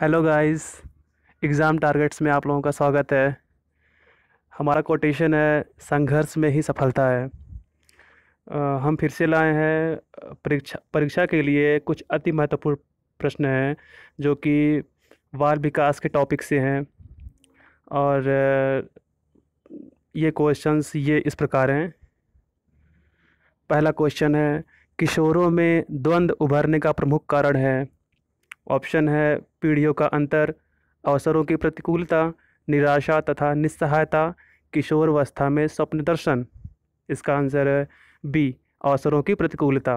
hello guys exam targets में आप लोगों का स्वागत है हमारा कोटेशन है संघर्ष में ही सफलता है आ, हम फिर से लाए हैं परीक्षा परीक्षा के लिए कुछ अति महत्वपूर्ण प्रश्न हैं जो कि बाल विकास के टॉपिक से हैं और ये क्वेश्चंस ये इस प्रकार हैं पहला क्वेश्चन है किशोरों में द्वंद्व उभरने का प्रमुख कारण है ऑप्शन है पीढ़ियों का अंतर अवसरों की प्रतिकूलता निराशा तथा निस्सहायता किशोरवस्था में स्वप्न दर्शन इसका आंसर है बी अवसरों की प्रतिकूलता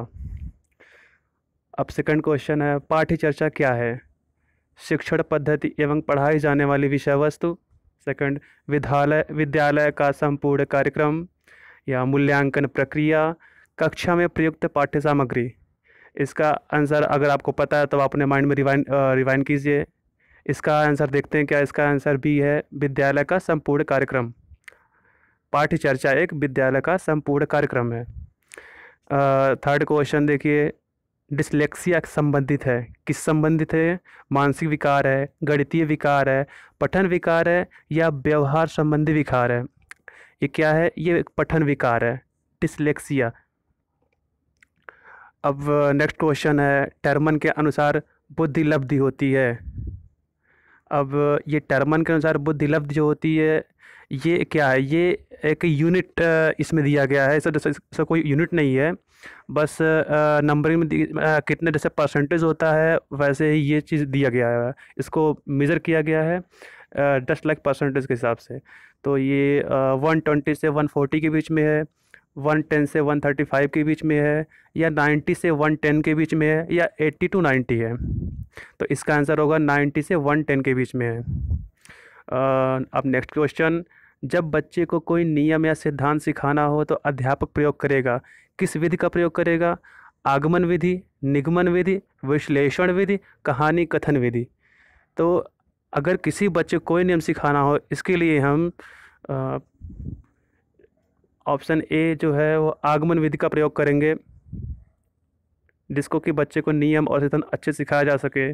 अब सेकंड क्वेश्चन है पाठ्य चर्चा क्या है शिक्षण पद्धति एवं पढ़ाई जाने वाली विषय वस्तु सेकंड विद्यालय विद्यालय का संपूर्ण कार्यक्रम या मूल्यांकन प्रक्रिया कक्षा में प्रयुक्त पाठ्य सामग्री इसका आंसर अगर आपको पता है तो आप अपने माइंड में रिवाइन रिवाइन कीजिए इसका आंसर देखते हैं क्या इसका आंसर बी है विद्यालय का संपूर्ण कार्यक्रम पाठ्य चर्चा एक विद्यालय का संपूर्ण कार्यक्रम है थर्ड क्वेश्चन देखिए डिसलेक्सिया संबंधित है किस संबंधित है मानसिक विकार है गणितीय विकार है पठन विकार है या व्यवहार संबंधी विकार है ये क्या है ये पठन विकार है डिसलेक्सिया अब नेक्स्ट क्वेश्चन है टर्मन के अनुसार बुद्धि लब्धि होती है अब ये टर्मन के अनुसार बुद्धि लब्धि जो होती है ये क्या है ये एक यूनिट इसमें दिया गया है सर इसका कोई यूनिट नहीं है बस नंबरिंग में कितने जैसे परसेंटेज होता है वैसे ही ये चीज़ दिया गया है इसको मेज़र किया गया है दस लाख परसेंटेज के हिसाब से तो ये वन ट्वेंटी से वन फोर्टी के बीच में है 110 से 135 के बीच में है या 90 से 110 के बीच में है या 80 टू 90 है तो इसका आंसर होगा 90 से 110 के बीच में है अब नेक्स्ट क्वेश्चन जब बच्चे को कोई नियम या सिद्धांत सिखाना हो तो अध्यापक प्रयोग करेगा किस विधि का प्रयोग करेगा आगमन विधि निगमन विधि विश्लेषण विधि कहानी कथन विधि तो अगर किसी बच्चे को कोई नियम सिखाना हो इसके लिए हम आ, ऑप्शन ए जो है वो आगमन विधि का प्रयोग करेंगे जिसको कि बच्चे को नियम और सिद्धांत अच्छे सिखाया जा सके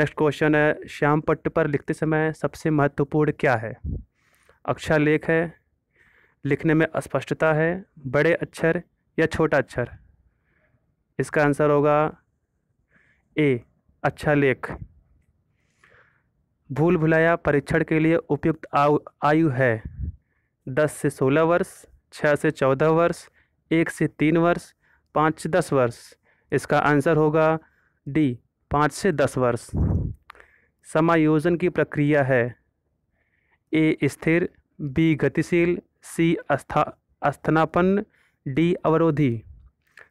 नेक्स्ट क्वेश्चन है श्याम पट्ट पर लिखते समय सबसे महत्वपूर्ण क्या है अक्षा लेख है लिखने में स्पष्टता है बड़े अक्षर या छोटा अक्षर इसका आंसर होगा ए अच्छा लेख भूल भुलाया परीक्षण के लिए उपयुक्त आयु है दस से सोलह वर्ष छः से चौदह वर्ष एक से तीन वर्ष पाँच से दस वर्ष इसका आंसर होगा डी पाँच से दस वर्ष समायोजन की प्रक्रिया है ए स्थिर बी गतिशील सी अस्था अस्थनापन डी अवरोधी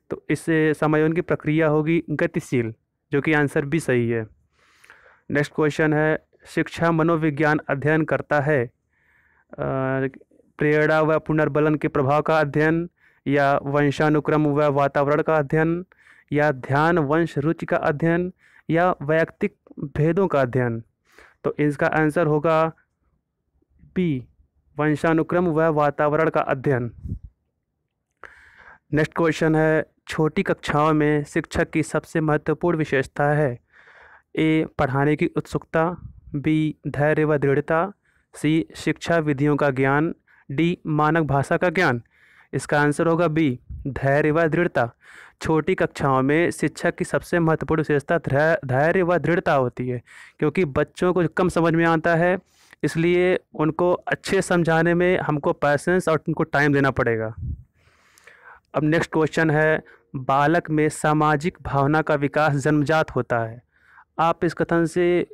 तो इस समायोजन की प्रक्रिया होगी गतिशील जो कि आंसर भी सही है नेक्स्ट क्वेश्चन है शिक्षा मनोविज्ञान अध्ययन करता है प्रेरणा व पुनर्बलन के प्रभाव का अध्ययन या वंशानुक्रम व वातावरण का अध्ययन या ध्यान वंश रुचि का अध्ययन या वैयक्तिक भेदों का अध्ययन तो इसका आंसर होगा पी वंशानुक्रम व वातावरण का अध्ययन नेक्स्ट क्वेश्चन है छोटी कक्षाओं में शिक्षक की सबसे महत्वपूर्ण विशेषता है ए पढ़ाने की उत्सुकता बी धैर्य व दृढ़ता सी शिक्षा विधियों का ज्ञान डी मानक भाषा का ज्ञान इसका आंसर होगा बी धैर्य व दृढ़ता छोटी कक्षाओं में शिक्षक की सबसे महत्वपूर्ण विशेषता धैर्य व दृढ़ता होती है क्योंकि बच्चों को कम समझ में आता है इसलिए उनको अच्छे समझाने में हमको पैसेंस और उनको टाइम देना पड़ेगा अब नेक्स्ट क्वेश्चन है बालक में सामाजिक भावना का विकास जन्मजात होता है आप इस कथन से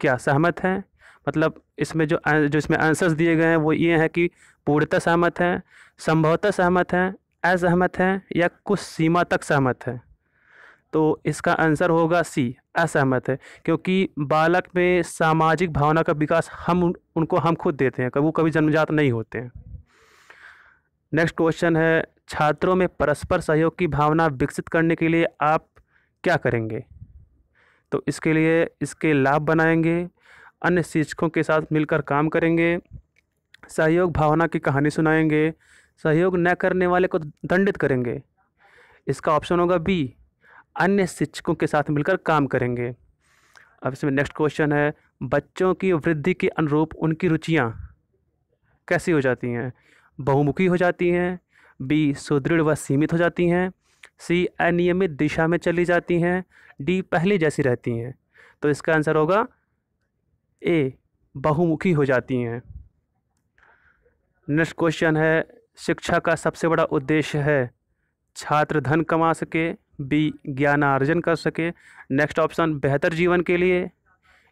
क्या सहमत हैं मतलब इसमें जो जो इसमें आंसर्स दिए गए हैं वो ये हैं कि पूर्णतः सहमत हैं संभवतः सहमत हैं असहमत हैं या कुछ सीमा तक सहमत हैं तो इसका आंसर होगा सी असहमत है क्योंकि बालक में सामाजिक भावना का विकास हम उनको हम खुद देते हैं वो कभी जन्मजात नहीं होते हैं नेक्स्ट क्वेश्चन है छात्रों में परस्पर सहयोग की भावना विकसित करने के लिए आप क्या करेंगे तो इसके लिए इसके लाभ बनाएंगे अन्य शिक्षकों के साथ मिलकर काम करेंगे सहयोग भावना की कहानी सुनाएंगे सहयोग न करने वाले को दंडित करेंगे इसका ऑप्शन होगा बी अन्य शिक्षकों के साथ मिलकर काम करेंगे अब इसमें नेक्स्ट क्वेश्चन है बच्चों की वृद्धि के अनुरूप उनकी रुचियाँ कैसी हो जाती हैं बहुमुखी हो जाती हैं बी सुदृढ़ व सीमित हो जाती हैं सी अनियमित दिशा में चली जाती हैं डी पहले जैसी रहती हैं तो इसका आंसर होगा ए बहुमुखी हो जाती हैं नेक्स्ट क्वेश्चन है शिक्षा का सबसे बड़ा उद्देश्य है छात्र धन कमा सके बी ज्ञानार्जन कर सके नेक्स्ट ऑप्शन बेहतर जीवन के लिए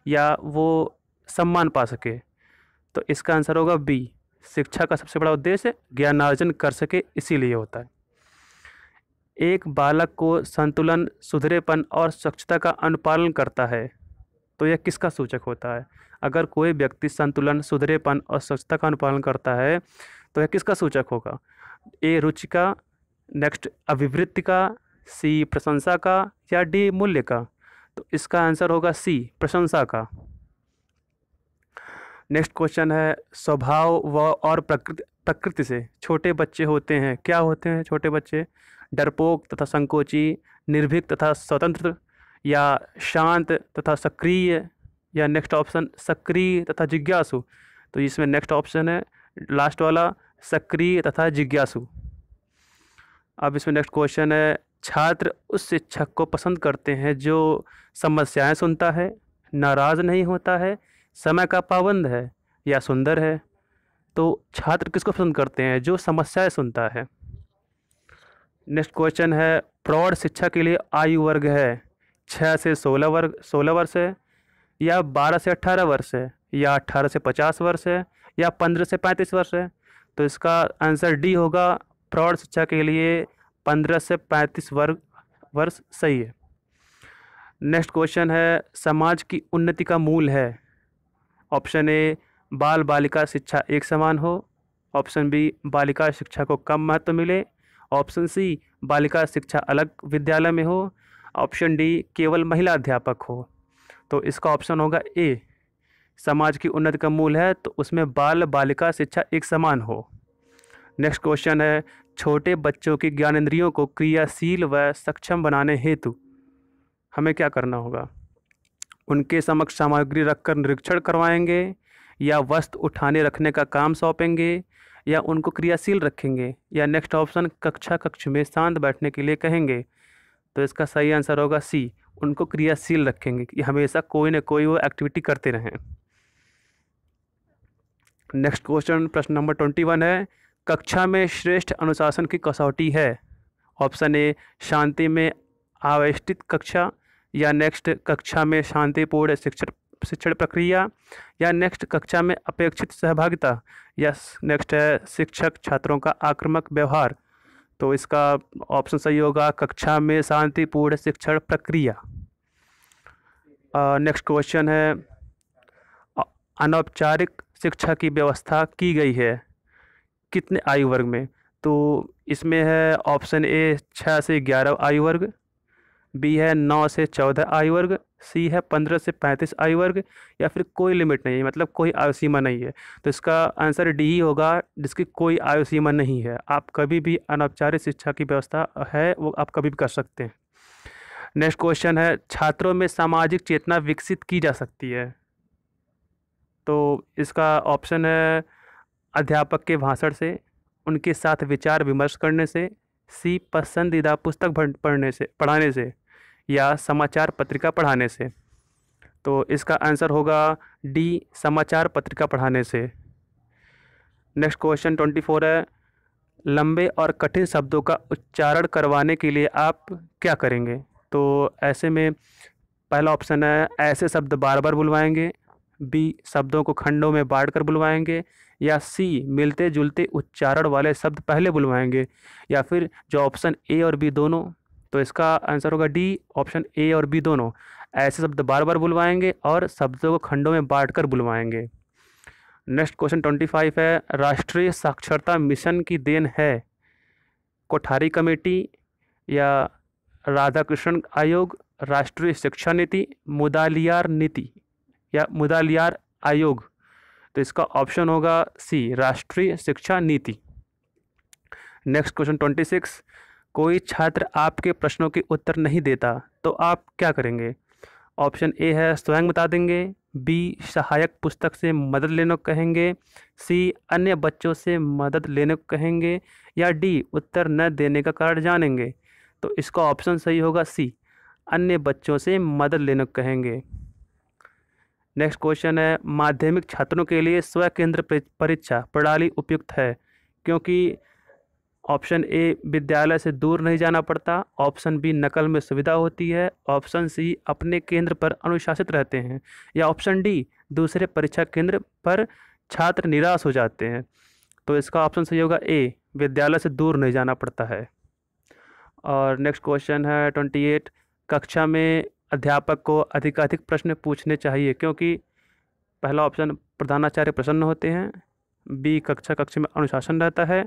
या वो सम्मान पा सके तो इसका आंसर होगा बी शिक्षा का सबसे बड़ा उद्देश्य ज्ञानार्जन कर सके इसीलिए होता है एक बालक को संतुलन सुधरेपन और स्वच्छता का अनुपालन करता है तो यह किसका सूचक होता है अगर कोई व्यक्ति संतुलन सुधरेपन और स्वच्छता का अनुपालन करता है तो यह किसका सूचक होगा ए रुचि का नेक्स्ट अभिवृत्ति का सी प्रशंसा का या डी मूल्य का तो इसका आंसर होगा सी प्रशंसा का नेक्स्ट क्वेश्चन है स्वभाव व और प्रकृति प्रकृति से छोटे बच्चे होते हैं क्या होते हैं छोटे बच्चे डरपोक तथा संकोची निर्भीक तथा स्वतंत्र या शांत तथा सक्रिय या नेक्स्ट ऑप्शन सक्रिय तथा जिज्ञासु तो इसमें नेक्स्ट ऑप्शन है लास्ट वाला सक्रिय तथा जिज्ञासु अब इसमें नेक्स्ट क्वेश्चन है छात्र उस शिक्षक को पसंद करते हैं जो समस्याएं सुनता है नाराज़ नहीं होता है समय का पाबंद है या सुंदर है तो छात्र किसको पसंद करते हैं जो समस्याएं सुनता है नेक्स्ट क्वेश्चन है प्रौढ़ शिक्षा के लिए आयु वर्ग है छः से सोलह वर्ग सोलह वर्ष है या बारह से अट्ठारह वर्ष है या अट्ठारह से पचास वर्ष है या पंद्रह से पैंतीस वर्ष है तो इसका आंसर डी होगा प्रौढ़ शिक्षा के लिए पंद्रह से पैंतीस वर्ग वर्ष सही है नेक्स्ट क्वेश्चन है समाज की उन्नति का मूल है ऑप्शन ए बाल बालिका शिक्षा एक समान हो ऑप्शन बी बालिका शिक्षा को कम महत्व मिले ऑप्शन सी बालिका शिक्षा अलग विद्यालय में हो ऑप्शन डी केवल महिला अध्यापक हो तो इसका ऑप्शन होगा ए समाज की उन्नति का मूल है तो उसमें बाल बालिका शिक्षा एक समान हो नेक्स्ट क्वेश्चन है छोटे बच्चों की इंद्रियों को क्रियाशील व सक्षम बनाने हेतु हमें क्या करना होगा उनके समक्ष सामग्री रखकर निरीक्षण करवाएंगे या वस्त्र उठाने रखने का काम सौंपेंगे या उनको क्रियाशील रखेंगे या नेक्स्ट ऑप्शन कक्षा कक्ष में शांत बैठने के लिए कहेंगे तो इसका सही आंसर होगा सी उनको क्रियाशील रखेंगे कि हमेशा कोई ना कोई वो एक्टिविटी करते रहें नेक्स्ट क्वेश्चन प्रश्न नंबर ट्वेंटी वन है कक्षा में श्रेष्ठ अनुशासन की कसौटी है ऑप्शन ए शांति में आवेष्टित कक्षा या नेक्स्ट कक्षा में शांतिपूर्ण शिक्षण शिक्षण प्रक्रिया या नेक्स्ट कक्षा में अपेक्षित सहभागिता या नेक्स्ट है शिक्षक छात्रों का आक्रामक व्यवहार तो इसका ऑप्शन सही होगा कक्षा में शांतिपूर्ण शिक्षण प्रक्रिया नेक्स्ट क्वेश्चन है अनौपचारिक शिक्षा की व्यवस्था की गई है कितने आयु वर्ग में तो इसमें है ऑप्शन ए छः से ग्यारह आयु वर्ग बी है नौ से चौदह आयु वर्ग सी है पंद्रह से पैंतीस आयु वर्ग या फिर कोई लिमिट नहीं है मतलब कोई आयु सीमा नहीं है तो इसका आंसर डी ही होगा जिसकी कोई आयु सीमा नहीं है आप कभी भी अनौपचारिक शिक्षा की व्यवस्था है वो आप कभी भी कर सकते हैं नेक्स्ट क्वेश्चन है छात्रों में सामाजिक चेतना विकसित की जा सकती है तो इसका ऑप्शन है अध्यापक के भाषण से उनके साथ विचार विमर्श करने से सी पसंदीदा पुस्तक पढ़ने से पढ़ाने से या समाचार पत्रिका पढ़ाने से तो इसका आंसर होगा डी समाचार पत्रिका पढ़ाने से नेक्स्ट क्वेश्चन ट्वेंटी फोर है लंबे और कठिन शब्दों का उच्चारण करवाने के लिए आप क्या करेंगे तो ऐसे में पहला ऑप्शन है ऐसे शब्द बार बार बुलवाएंगे बी शब्दों को खंडों में बांट कर बुलवाएंगे या सी मिलते जुलते उच्चारण वाले शब्द पहले बुलवाएंगे या फिर जो ऑप्शन ए और बी दोनों तो इसका आंसर होगा डी ऑप्शन ए और बी दोनों ऐसे शब्द बार बार बुलवाएंगे और शब्दों को खंडों में बांटकर बुलवाएंगे नेक्स्ट क्वेश्चन ट्वेंटी फाइव है राष्ट्रीय साक्षरता मिशन की देन है कोठारी कमेटी या राधा कृष्ण आयोग राष्ट्रीय शिक्षा नीति मुदालियार नीति या मुदालियार आयोग तो इसका ऑप्शन होगा सी राष्ट्रीय शिक्षा नीति नेक्स्ट क्वेश्चन ट्वेंटी सिक्स कोई छात्र आपके प्रश्नों के उत्तर नहीं देता तो आप क्या करेंगे ऑप्शन ए है स्वयं बता देंगे बी सहायक पुस्तक से मदद लेने को कहेंगे सी अन्य बच्चों से मदद लेने को कहेंगे या डी उत्तर न देने का कारण जानेंगे तो इसका ऑप्शन सही होगा सी अन्य बच्चों से मदद लेने को कहेंगे नेक्स्ट क्वेश्चन है माध्यमिक छात्रों के लिए स्व केंद्र परीक्षा प्रणाली उपयुक्त है क्योंकि ऑप्शन ए विद्यालय से दूर नहीं जाना पड़ता ऑप्शन बी नकल में सुविधा होती है ऑप्शन सी अपने केंद्र पर अनुशासित रहते हैं या ऑप्शन डी दूसरे परीक्षा केंद्र पर छात्र निराश हो जाते हैं तो इसका ऑप्शन सही होगा ए विद्यालय से दूर नहीं जाना पड़ता है और नेक्स्ट क्वेश्चन है ट्वेंटी एट कक्षा में अध्यापक को अधिकाधिक प्रश्न पूछने चाहिए क्योंकि पहला ऑप्शन प्रधानाचार्य प्रसन्न होते हैं बी कक्षा कक्ष में अनुशासन रहता है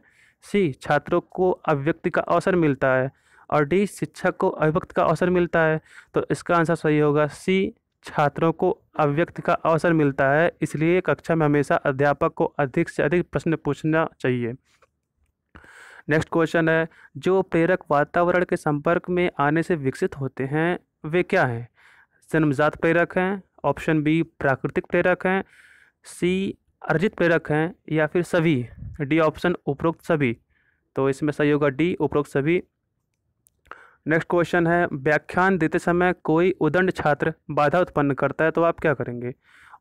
सी छात्रों को अभिव्यक्ति का अवसर मिलता है और डी शिक्षक को अभिव्यक्ति का अवसर मिलता है तो इसका आंसर सही होगा सी छात्रों को अभिव्यक्ति का अवसर मिलता है इसलिए कक्षा में हमेशा अध्यापक को अधिक से अधिक प्रश्न पूछना चाहिए नेक्स्ट क्वेश्चन है जो प्रेरक वातावरण के संपर्क में आने से विकसित होते हैं वे क्या हैं जन्मजात प्रेरक हैं ऑप्शन बी प्राकृतिक प्रेरक हैं सी अर्जित प्रेरक हैं या फिर सभी डी ऑप्शन उपरोक्त सभी तो इसमें सही होगा डी उपरोक्त सभी नेक्स्ट क्वेश्चन है व्याख्यान देते समय कोई उदंड छात्र बाधा उत्पन्न करता है तो आप क्या करेंगे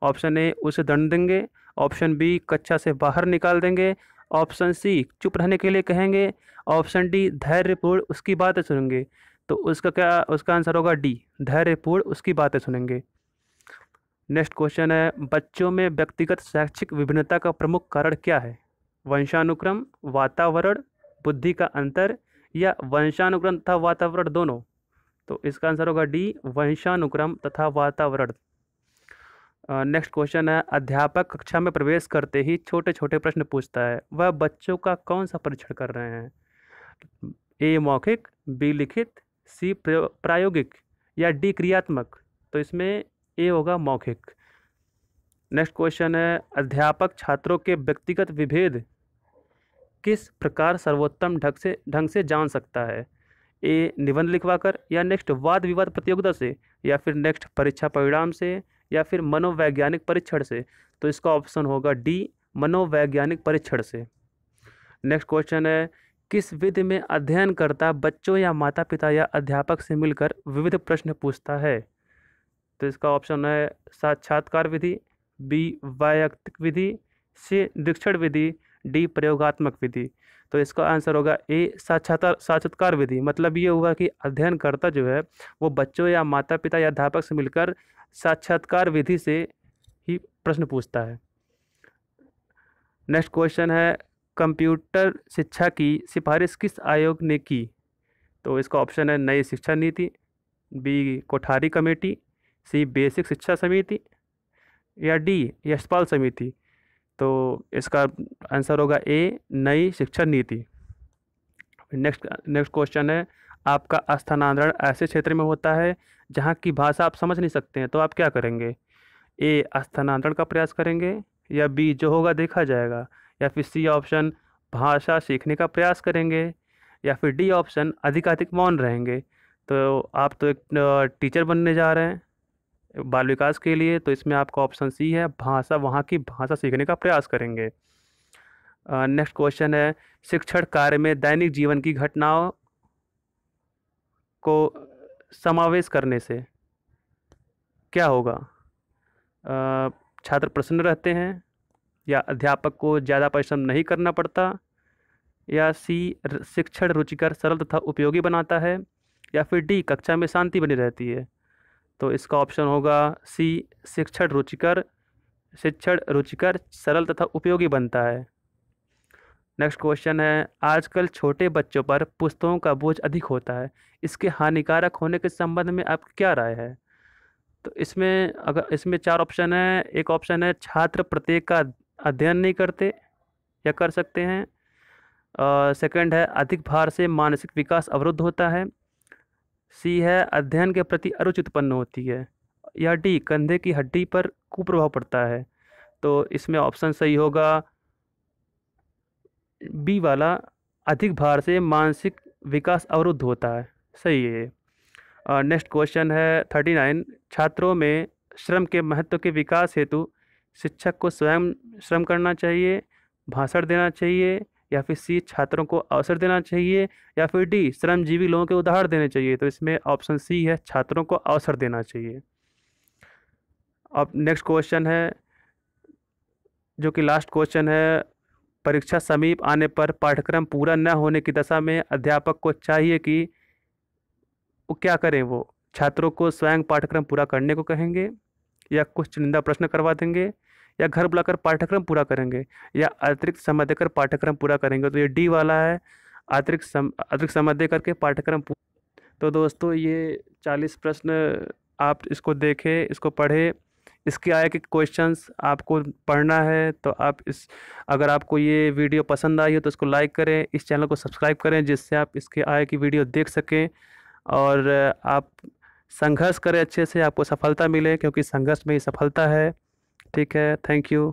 ऑप्शन ए उसे दंड देंगे ऑप्शन बी कक्षा से बाहर निकाल देंगे ऑप्शन सी चुप रहने के लिए कहेंगे ऑप्शन डी धैर्यपूर्ण उसकी बातें सुनेंगे तो उसका क्या उसका आंसर होगा डी धैर्यपूर्ण उसकी बातें सुनेंगे नेक्स्ट क्वेश्चन है बच्चों में व्यक्तिगत शैक्षिक विभिन्नता का प्रमुख कारण क्या है वंशानुक्रम वातावरण बुद्धि का अंतर या वंशानुक्रम तथा वातावरण दोनों तो इसका आंसर होगा डी वंशानुक्रम तथा वातावरण नेक्स्ट क्वेश्चन है अध्यापक कक्षा में प्रवेश करते ही छोटे छोटे प्रश्न पूछता है वह बच्चों का कौन सा परीक्षण कर रहे हैं ए मौखिक बी लिखित सी प्रायोगिक या डी क्रियात्मक तो इसमें ए होगा मौखिक नेक्स्ट क्वेश्चन है अध्यापक छात्रों के व्यक्तिगत विभेद किस प्रकार सर्वोत्तम ढंग से ढंग से जान सकता है ए निबंध लिखवाकर या नेक्स्ट वाद विवाद प्रतियोगिता से या फिर नेक्स्ट परीक्षा परिणाम से या फिर मनोवैज्ञानिक परीक्षण से तो इसका ऑप्शन होगा डी मनोवैज्ञानिक परीक्षण से नेक्स्ट क्वेश्चन है किस विधि में अध्ययन करता बच्चों या माता पिता या अध्यापक से मिलकर विविध प्रश्न पूछता है तो इसका ऑप्शन है साक्षात्कार विधि बी वैयक्तिक विधि सी दीक्षण विधि डी प्रयोगात्मक विधि तो इसका आंसर होगा ए साक्षात्कार साक्षात्कार विधि मतलब ये होगा कि अध्ययनकर्ता जो है वो बच्चों या माता पिता या अध्यापक से मिलकर साक्षात्कार विधि से ही प्रश्न पूछता है नेक्स्ट क्वेश्चन है कंप्यूटर शिक्षा की सिफारिश किस आयोग ने की तो इसका ऑप्शन है नई शिक्षा नीति B Kothari committee C basic शिक्षा समिति या डी यशपाल समिति तो इसका आंसर होगा ए नई शिक्षा नीति नेक्स्ट नेक्स्ट क्वेश्चन है आपका स्थानांतरण ऐसे क्षेत्र में होता है जहाँ की भाषा आप समझ नहीं सकते हैं तो आप क्या करेंगे ए स्थानांतरण का प्रयास करेंगे या बी जो होगा देखा जाएगा या फिर सी ऑप्शन भाषा सीखने का प्रयास करेंगे या फिर डी ऑप्शन अधिकाधिक मौन रहेंगे तो आप तो एक टीचर बनने जा रहे हैं बाल विकास के लिए तो इसमें आपका ऑप्शन सी है भाषा वहाँ की भाषा सीखने का प्रयास करेंगे नेक्स्ट क्वेश्चन है शिक्षण कार्य में दैनिक जीवन की घटनाओं को समावेश करने से क्या होगा छात्र प्रसन्न रहते हैं या अध्यापक को ज़्यादा परिश्रम नहीं करना पड़ता या सी शिक्षण रुचिकर सरल तथा उपयोगी बनाता है या फिर डी कक्षा में शांति बनी रहती है तो इसका ऑप्शन होगा सी शिक्षण रुचिकर शिक्षण रुचिकर सरल तथा उपयोगी बनता है नेक्स्ट क्वेश्चन है आजकल छोटे बच्चों पर पुस्तकों का बोझ अधिक होता है इसके हानिकारक होने के संबंध में आपकी क्या राय है तो इसमें अगर इसमें चार ऑप्शन है एक ऑप्शन है छात्र प्रत्येक का अध्ययन नहीं करते या कर सकते हैं सेकंड है अधिक भार से मानसिक विकास अवरुद्ध होता है सी है अध्ययन के प्रति अरुचि उत्पन्न होती है या डी कंधे की हड्डी पर कुप्रभाव पड़ता है तो इसमें ऑप्शन सही होगा बी वाला अधिक भार से मानसिक विकास अवरुद्ध होता है सही है नेक्स्ट क्वेश्चन है थर्टी नाइन छात्रों में श्रम के महत्व के विकास हेतु शिक्षक को स्वयं श्रम करना चाहिए भाषण देना चाहिए या फिर सी छात्रों को अवसर देना चाहिए या फिर डी श्रमजीवी लोगों के उदाहरण देने चाहिए तो इसमें ऑप्शन सी है छात्रों को अवसर देना चाहिए अब नेक्स्ट क्वेश्चन है जो कि लास्ट क्वेश्चन है परीक्षा समीप आने पर पाठ्यक्रम पूरा न होने की दशा में अध्यापक को चाहिए कि वो क्या करें वो छात्रों को स्वयं पाठ्यक्रम पूरा करने को कहेंगे या कुछ चुनिंदा प्रश्न करवा देंगे या घर बुलाकर पाठ्यक्रम पूरा करेंगे या अतिरिक्त समय देकर पाठ्यक्रम पूरा करेंगे तो ये डी वाला है अतिरिक्त सम अतिरिक्त समय दे करके पाठ्यक्रम तो दोस्तों ये चालीस प्रश्न आप इसको देखें इसको पढ़ें इसके आए कि क्वेश्चंस आपको पढ़ना है तो आप इस अगर आपको ये वीडियो पसंद आई हो तो इसको लाइक करें इस चैनल को सब्सक्राइब करें जिससे आप इसके आए की वीडियो देख सकें और आप संघर्ष करें अच्छे से आपको सफलता मिले क्योंकि संघर्ष में ही सफलता है ठीक है थैंक यू